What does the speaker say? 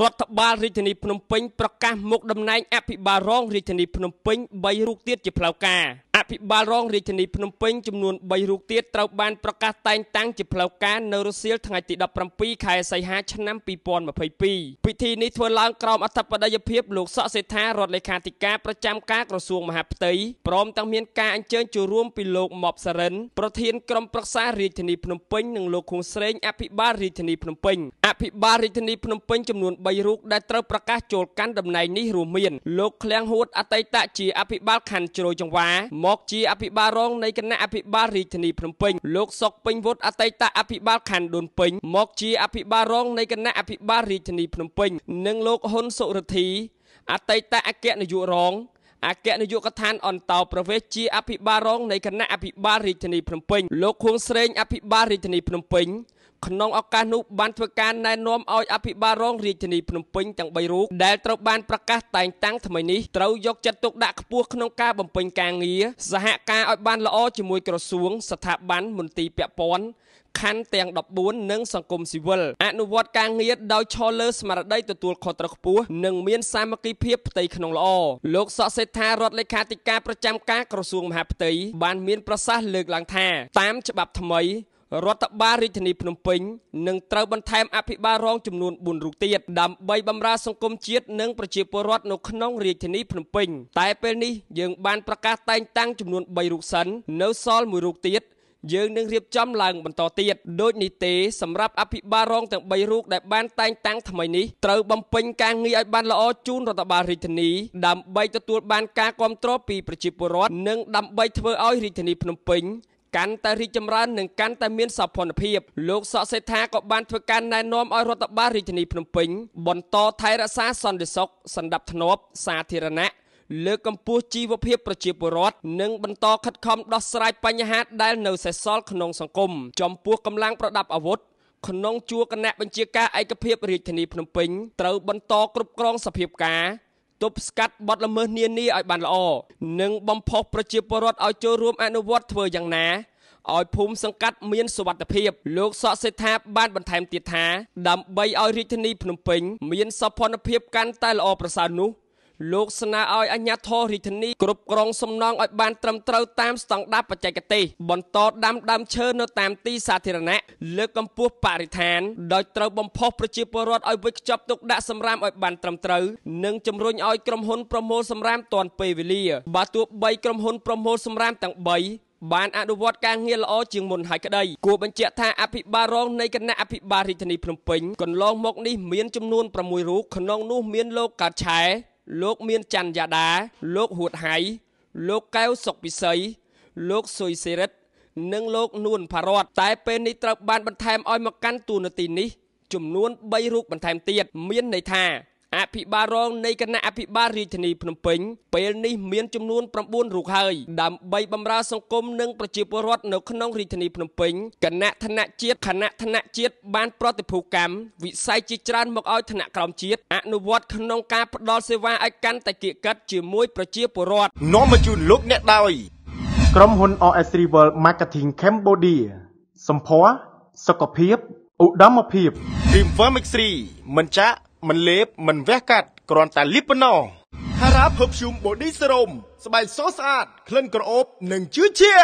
រដ្ឋបាលរាជធានីភ្នំពេញប្រកាសមុខតំណែងអភិបាលរងរាជធានីភ្នំពេញ3រូបទៀតជាផ្លូវការអភិបាលរងរាជធានីភ្នំពេញចំនួន3រូបទៀតត្រូវបានប្រកាសតែងតាំងជាផ្លូវការនៅរសៀលថ្ងៃទី17ខែសីហាឆ្នាំ2022ពិធីនេះធ្វើឡើងក្រោមអធិបតីភាពលោកសកសេដ្ឋារដ្ឋលេខាធិការប្រចាំការក្រសួងមហាផ្ទៃព្រមទាំងមានការអញ្ជើញចូលរួមពីលោកម៉បសរិនប្រធានក្រុមប្រឹក្សារាជធានីភ្នំពេញនិងលោកខួងស្រេងអភិបាលរាជធានីភ្នំពេញអភិបាលរាជធានីភ្នំពេញចំនួន3រូបដែលត្រូវប្រកាសចូលកាន់តំណែងនេះរួមមានលោកឃ្លៀងហួតអតីតជាអភិបាលខណ្ឌជ្រោយចង្វាមកជាអភិបាលរងនៃគណៈអភិបាលរាជធានីភ្នំពេញលោកសុកពេញវុឌ្ឍអតីតអភិបាលខណ្ឌដូនពេញមកជាអភិបាលរងនៃគណៈអភិបាលរាជធានីភ្នំពេញនិងលោកហ៊ុនសុរទ្ធីអតីតអគ្គនាយករងអគ្គនាយកដ្ឋានអន្តោប្រវេសន៍ជាអភិបាលរងនៃគណៈអភិបាលរាជធានីភ្នំពេញលោកខួងស្រេង អភិបាលរាជធានីភ្នំពេញក្នុងឱកាសនោះបានធ្វើការណែនាំឲ្យអភិបាលរងរាជធានីភ្នំពេញទាំង3រូបដែលត្រូវបានប្រកាសតែងតាំងថ្មីនេះត្រូវយកចិត្តទុកដាក់ខ្ពស់ក្នុងការបំពេញការងារសហការឲ្យបានល្អជាមួយក្រសួង ស្ថាប័នមន្ទីរពាក់ព័ន្ធខណ្ឌទាំង14និងសង្គមស៊ីវិលអនុវត្តការងារដោយឈរលើស្មារតីទទួលខុសត្រូវខ្ពស់និងមានសាមគ្គីភាពផ្ទៃក្នុងល្អលោកសកសេដ្ឋារដ្ឋលេខាធិការប្រចាំការក្រសួងមហាផ្ទៃបានមានប្រសាសន៍លើកឡើងថា តាមច្បាប់ថ្មីរដ្ឋបាលរាជធានីភ្នំពេញនឹងត្រូវបន្ថែមអភិបាលរងចំនួន4រូបទៀតដើម្បីបម្រើសង្គមជាតិនិងប្រជាពលរដ្ឋនៅក្នុងរាជធានីភ្នំពេញតែពេលនេះយើងបានប្រកាសតែងតាំងចំនួន3រូបសិននៅសល់1រូបទៀតយើងនឹងរៀបចំឡើងបន្តទៀតដូចនេះទេសម្រាប់អភិបាលរងទាំង3រូបដែលបានតែងតាំងថ្មីនេះត្រូវបំពេញការងារឲ្យបានល្អជូនរដ្ឋបាលរាជធានី ដើម្បីទទួលបានការគ្រប់គ្រងពីប្រជាពលរដ្ឋនិងដើម្បីធ្វើឲ្យរាជធានីភ្នំពេញកាន់តែរីកចម្រើននិងកាន់តែមានសោភ័ណភាពលោកសកសេដ្ឋាក៏បានធ្វើការណែនាំឲ្យរដ្ឋបាលរាជធានីភ្នំពេញបន្តថែរក្សាសន្តិសុខសណ្ដាប់ធ្នាប់សាធារណៈលើកកម្ពស់ជីវភាពប្រជាពលរដ្ឋនិងបន្តខិតខំដោះស្រាយបញ្ហាដែលនៅសេសសល់ក្នុងសង្គមចំពោះកម្លាំងប្រដាប់អាវុធក្នុងជួរគណៈបញ្ជាការឯកភាពរាជធានីភ្នំពេញត្រូវបន្តគ្រប់គ្រងសភាពការទប់ស្កាត់បទល្មើសនានាឲ្យបានល្អនិងបំផុសប្រជាពលរដ្ឋឲ្យចូលរួមអនុវត្តធ្វើយ៉ាងណាឲ្យភូមិសង្កាត់មានសុវត្ថិភាពលោកសកសេដ្ឋាបានបន្ថែមទៀតថាដើម្បីឲ្យរាជធានីភ្នំពេញមានសោភ័ណភាពកាន់តែល្អប្រសើរនោះលោកស្នើឲ្យអាជ្ញាធររាជធានីគ្រប់គ្រងសំណង់ឲ្យបានត្រឹមត្រូវតាមស្តង់ដារបច្ចេកទេសបន្តដាំដើមឈើនៅតាមទីសាធារណៈលើកកម្ពស់បរិស្ថានដោយត្រូវបំផុសប្រជាពលរដ្ឋឲ្យវេចខ្ចប់ទុកដាក់សម្រាមឲ្យបានត្រឹមត្រូវនិងជំរុញឲ្យក្រុមហ៊ុនប្រមូលសម្រាមទាន់ពេលវេលាបើទោះបីក្រុមហ៊ុនប្រមូលសម្រាមទាំង3បានអនុវត្តការងារល្អជាងមុនហើយក្តីគួរបញ្ជាក់ថាអភិបាលរងនៃគណៈអភិបាលរាជធានីភ្នំពេញកន្លងមកនេះមានចំនួន6រូបក្នុងនោះមានលោកកើតឆែលោកមានច័ន្ទយ៉ាដា លោកហួតហៃលោកកែវសុកពិសី លោកសុយសេរិត និងលោកនួនផារ៉តតែពេលនេះត្រូវបានបន្ថែមឲ្យមកកាន់តួនាទីនេះចំនួន3រូបបន្ថែមទៀតមានន័យថាអភិបាលរងនៃគណៈអភិបាលរាជធានីភ្នំពេញពេលនេះមានចំនួន9រូបហើយដើម្បីបម្រើសង្គមនិងប្រជាពលរដ្ឋនៅក្នុងរាជធានីភ្នំពេញគណៈឋានៈជាតិគណៈឋានៈជាតិបានប្រតិភូកម្មវិស័យជាច្រើនមកឲ្យឋានៈក្រោមជាតិអនុវត្តក្នុងការផ្តល់សេវាឲ្យកាន់តែកិច្ចកិតជាមួយប្រជាពលរដ្ឋនាំមកជូនលោកអ្នកដោយក្រុមហ៊ុន OS Rival Marketing Cambodia សម្ភារសុខភាពឧត្តមភាព Dream Pharmacy មិនចាក់មិនលេបមិនវះកាត់គ្រាន់តែលាបប៉ុណ្ណោះ Hara Perfume Body Serum ស្បែកសស្អាតក្លិនក្រអូបនិងជឿជា